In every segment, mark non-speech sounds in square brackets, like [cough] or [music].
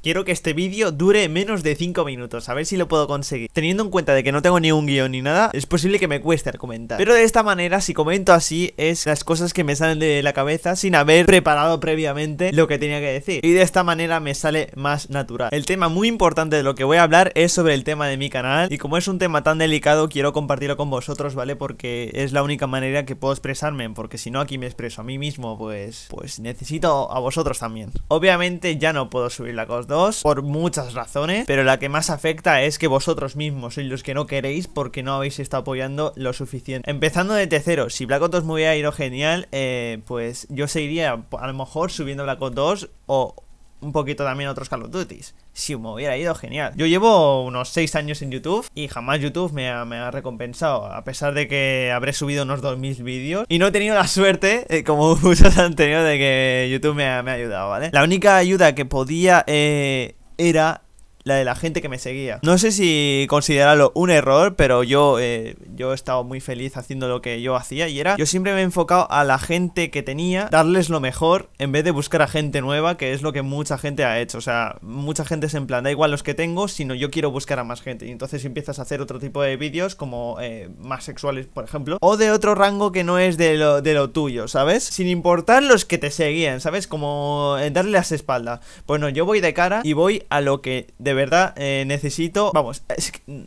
Quiero que este vídeo dure menos de 5 minutos, a ver si lo puedo conseguir. Teniendo en cuenta de que no tengo ni un guión ni nada, es posible que me cueste argumentar. Pero de esta manera, si comento así, es las cosas que me salen de la cabeza sin haber preparado previamente lo que tenía que decir. Y de esta manera me sale más natural. El tema muy importante de lo que voy a hablar es sobre el tema de mi canal. Y como es un tema tan delicado, quiero compartirlo con vosotros, ¿vale? Porque es la única manera que puedo expresarme, porque si no aquí me expreso a mí mismo, pues, pues necesito a vosotros también. Obviamente ya no puedo subir la cosa dos por muchas razones, pero la que más afecta es que vosotros mismos sois los que no queréis porque no habéis estado apoyando lo suficiente. Empezando de T0, si Black Ops 2 me hubiera ido genial, eh, pues yo seguiría a lo mejor subiendo Black Ops 2 o un poquito también otros Call of Duty. Si me hubiera ido, genial. Yo llevo unos 6 años en YouTube y jamás YouTube me ha, recompensado. A pesar de que habré subido unos 2000 vídeos y no he tenido la suerte, eh, como [laughs] muchos tenido de que YouTube me ha, ayudado, ¿vale? La única ayuda que podía eh, era la de la gente que me seguía. No sé si considerarlo un error, pero yo, eh, yo he estado muy feliz haciendo lo que yo hacía y era, yo siempre me he enfocado a la gente que tenía, darles lo mejor en vez de buscar a gente nueva, que es lo que mucha gente ha hecho. O sea, mucha gente es en plan, da igual los que tengo, sino yo quiero buscar a más gente. Y entonces empiezas a hacer otro tipo de vídeos como eh, más sexuales, por ejemplo, o de otro rango que no es de lo, tuyo, ¿sabes? Sin importar los que te seguían, ¿sabes? Como eh, darle las espaldas. Bueno, yo voy de cara y voy a lo que de verdad eh, necesito... Vamos, mm,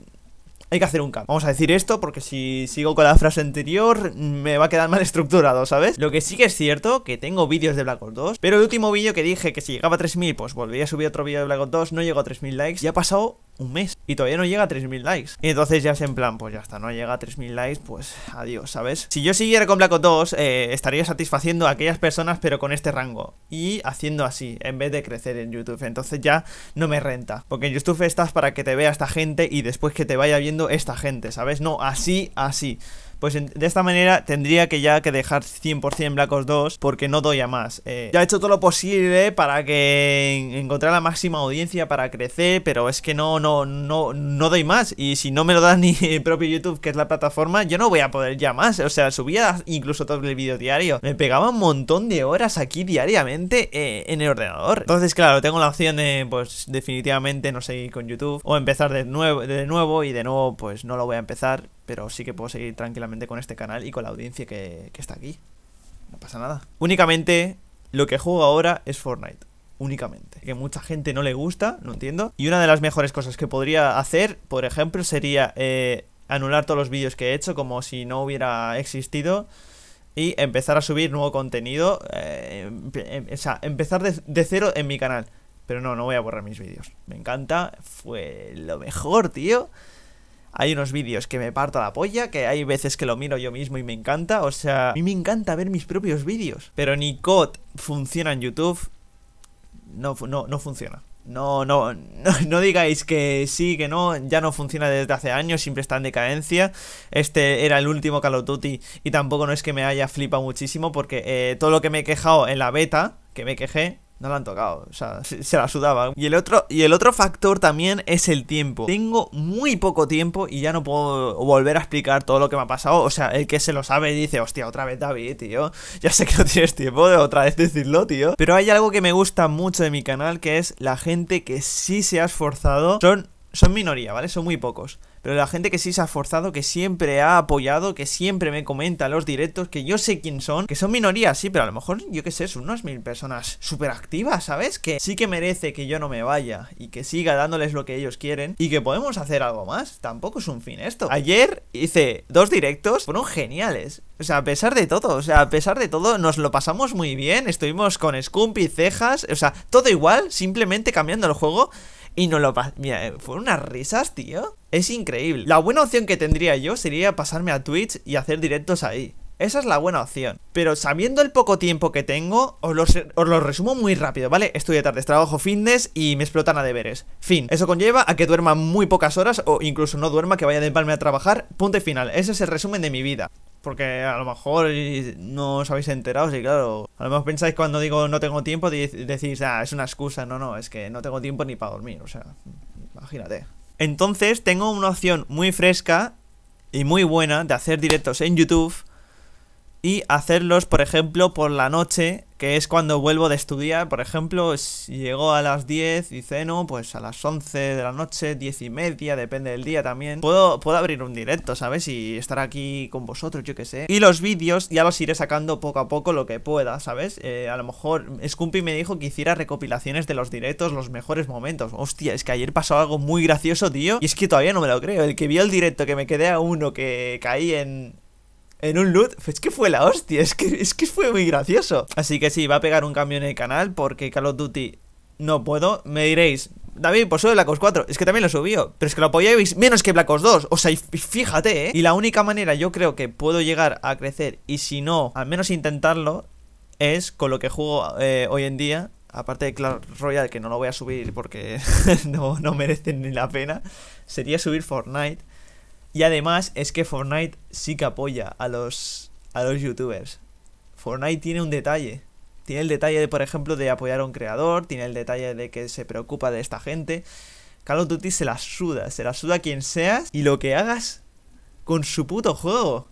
Hay que hacer un cambio. Vamos a decir esto porque si sigo con la frase anterior mm, me va a quedar mal [laughs] estructurado, ¿sabes? Lo que sí que es cierto que tengo vídeos de Black Ops 2, pero el último vídeo que dije que si llegaba a 3000 pues volvería a subir otro vídeo de Black Ops 2, no llegó a 3000 likes ya ha pasado un mes y todavía no llega a 3.000 likes. Y entonces ya es en plan, pues ya está, no llega a 3.000 likes, pues adiós, ¿sabes? Si yo siguiera con Black Ops 2, eh, estaría satisfaciendo a aquellas personas, pero con este rango. Y haciendo así, en vez de crecer en YouTube. Entonces ya no me renta. Porque en YouTube estás para que te vea esta gente y después que te vaya viendo esta gente, ¿sabes? No, así, así. Pues de esta manera tendría que ya que dejar 100% Black Ops 2 porque no doy a más. Eh, ya he hecho todo lo posible para que encontrar la máxima audiencia para crecer, pero es que no, no, no, no doy más. Y si no me lo da [laughs] ni el propio YouTube, que es la plataforma, yo no voy a poder ya más. O sea, subía incluso todo el vídeo diario. Me pegaba un montón de horas aquí diariamente eh, en el ordenador. Entonces, claro, tengo la opción de, pues, definitivamente no seguir con YouTube o empezar de nuevo, de nuevo y de nuevo, pues no lo voy a empezar pero sí que puedo seguir tranquilamente con este canal y con la audiencia que, está aquí. No pasa nada. Únicamente lo que juego ahora es Fortnite únicamente. Que mucha gente no le gusta, no entiendo. Y una de las mejores cosas que podría hacer, por ejemplo, sería eh, anular todos los vídeos que he hecho como si no hubiera existido y empezar a subir nuevo contenido. Eh, em, o sea, empezar de, cero en mi canal. Pero no, no voy a borrar mis vídeos. Me encanta, fue lo mejor, tío. Hay unos vídeos que me parto la polla, que hay veces que lo miro yo mismo y me encanta. O sea, a mí me encanta ver mis propios vídeos. Pero ni COD funciona en YouTube. No, no, no funciona. No, [laughs] no, no, digáis que sí, que no, ya no funciona desde hace años, siempre está en decadencia. Este era el último Call of Duty y tampoco no es que me haya flipado muchísimo porque eh, todo lo que me he quejado en la beta, que me quejé, no la han tocado, o sea, se la sudaba. Y el, otro, y el otro factor también es el tiempo. Tengo muy poco tiempo y ya no puedo volver a explicar todo lo que me ha pasado. O sea, el que se lo sabe dice, hostia, otra vez David, tío. Ya sé que no tienes tiempo de otra vez decirlo, tío. Pero hay algo que me gusta mucho de mi canal, que es la gente que sí se ha esforzado. Son son minoría, ¿vale? Son muy pocos. Pero la gente que sí se ha forzado, que siempre ha apoyado, que siempre me comenta los directos, que yo sé quién son, que son minoría, sí, pero a lo mejor, yo qué sé, son unas mil personas súper activas, ¿sabes? Que sí que merece que yo no me vaya y que siga dándoles lo que ellos quieren y que podemos hacer algo más. Tampoco es un fin esto. Ayer hice dos directos, fueron geniales. O sea, a pesar de todo, o sea, a pesar de todo, nos lo pasamos muy bien. Estuvimos con Scumpy, cejas, o sea, todo igual, simplemente cambiando el juego y no lo pasé. Mira, eh, fueron unas risas, tío. Es increíble. La buena opción que tendría yo sería pasarme a Twitch y hacer directos ahí. Esa es la buena opción. Pero sabiendo el poco tiempo que tengo, os lo, resumo muy rápido, ¿vale? Estudio tardes, trabajo fitness y me explotan a deberes. Fin. Eso conlleva a que duerma muy pocas horas o incluso no duerma, que vaya de palme a trabajar. Punto final. Ese es el resumen de mi vida porque a lo mejor no os habéis enterado, y claro. A lo mejor pensáis cuando digo no tengo tiempo, decís, ah, es una excusa. No, no, es que no tengo tiempo ni para dormir, o sea, imagínate. Entonces tengo una opción muy fresca y muy buena de hacer directos en YouTube y hacerlos, por ejemplo, por la noche, que es cuando vuelvo de estudiar, por ejemplo, si llego a las 10 y ceno, pues a las 11 de la noche, 10 y media, depende del día también. Puedo, puedo abrir un directo, ¿sabes? Y estar aquí con vosotros, yo qué sé. Y los vídeos ya los iré sacando poco a poco lo que pueda, ¿sabes? Eh, a lo mejor Scumpy me dijo que hiciera recopilaciones de los directos, los mejores momentos. Hostia, es que ayer pasó algo muy gracioso, tío. Y es que todavía no me lo creo. El que vio el directo, que me quedé a uno, que caí en, en un loot. Pues es que fue la hostia, es que, es que fue muy gracioso. Así que sí, va a pegar un cambio en el canal porque Call of Duty no puedo. Me diréis, David, pues sube Black Ops 4. Es que también lo subió. Pero es que lo apoyáis menos que Black Ops 2. O sea, fíjate, ¿eh? Y la única manera yo creo que puedo llegar a crecer, y si no, al menos intentarlo, es con lo que juego eh, hoy en día. Aparte de Clash Royale, que no lo voy a subir porque [laughs] no, no merecen ni la pena. Sería subir Fortnite. Y además es que Fortnite sí que apoya a los, a los youtubers. Fortnite tiene un detalle. Tiene el detalle, de, por ejemplo, de apoyar a un creador, tiene el detalle de que se preocupa de esta gente. Call of Duty se la suda, se la suda a quien seas y lo que hagas con su puto juego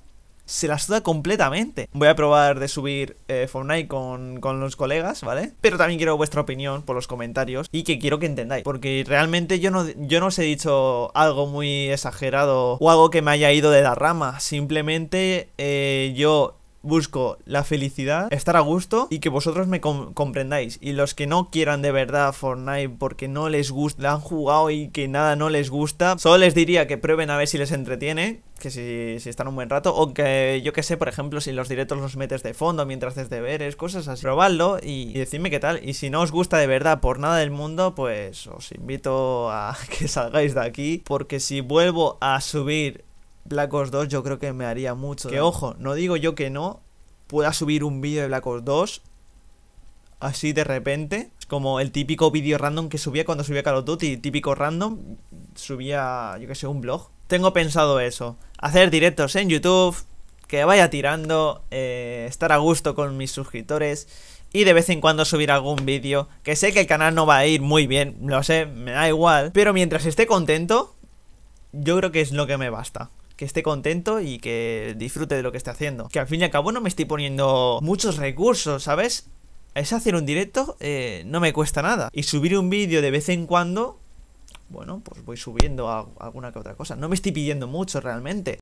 se las suda completamente. Voy a probar de subir eh, Fortnite con, los colegas, ¿vale? Pero también quiero vuestra opinión por los comentarios y que quiero que entendáis. Porque realmente yo no, yo no os he dicho algo muy exagerado o algo que me haya ido de la rama. Simplemente eh, yo busco la felicidad, estar a gusto y que vosotros me comprendáis. Y los que no quieran de verdad Fortnite porque no les gusta, la han jugado y que nada no les gusta, solo les diría que prueben a ver si les entretiene, que si, están un buen rato, o que yo que sé, por ejemplo, si los directos los metes de fondo mientras haces deberes, cosas así. Probadlo y, y, decidme qué tal. Y si no os gusta de verdad por nada del mundo, pues os invito a [laughs] que salgáis de aquí, porque si vuelvo a subir Black Ops 2 yo creo que me haría mucho. Que ojo, no digo yo que no pueda subir un vídeo de Black Ops 2 así de repente. como el típico vídeo random que subía cuando subía Call of Duty, típico random, subía, yo que sé, un blog. Tengo pensado eso, hacer directos en YouTube, que vaya tirando, eh, estar a gusto con mis suscriptores y de vez en cuando subir algún vídeo, que sé que el canal no va a ir muy bien, lo sé, me da igual, pero mientras esté contento, yo creo que es lo que me basta que esté contento y que disfrute de lo que esté haciendo. Que al fin y al cabo no me estoy poniendo muchos recursos, ¿sabes? Es hacer un directo, eh, no me cuesta nada. Y subir un vídeo de vez en cuando, bueno, pues voy subiendo alguna que otra cosa. No me estoy pidiendo mucho realmente.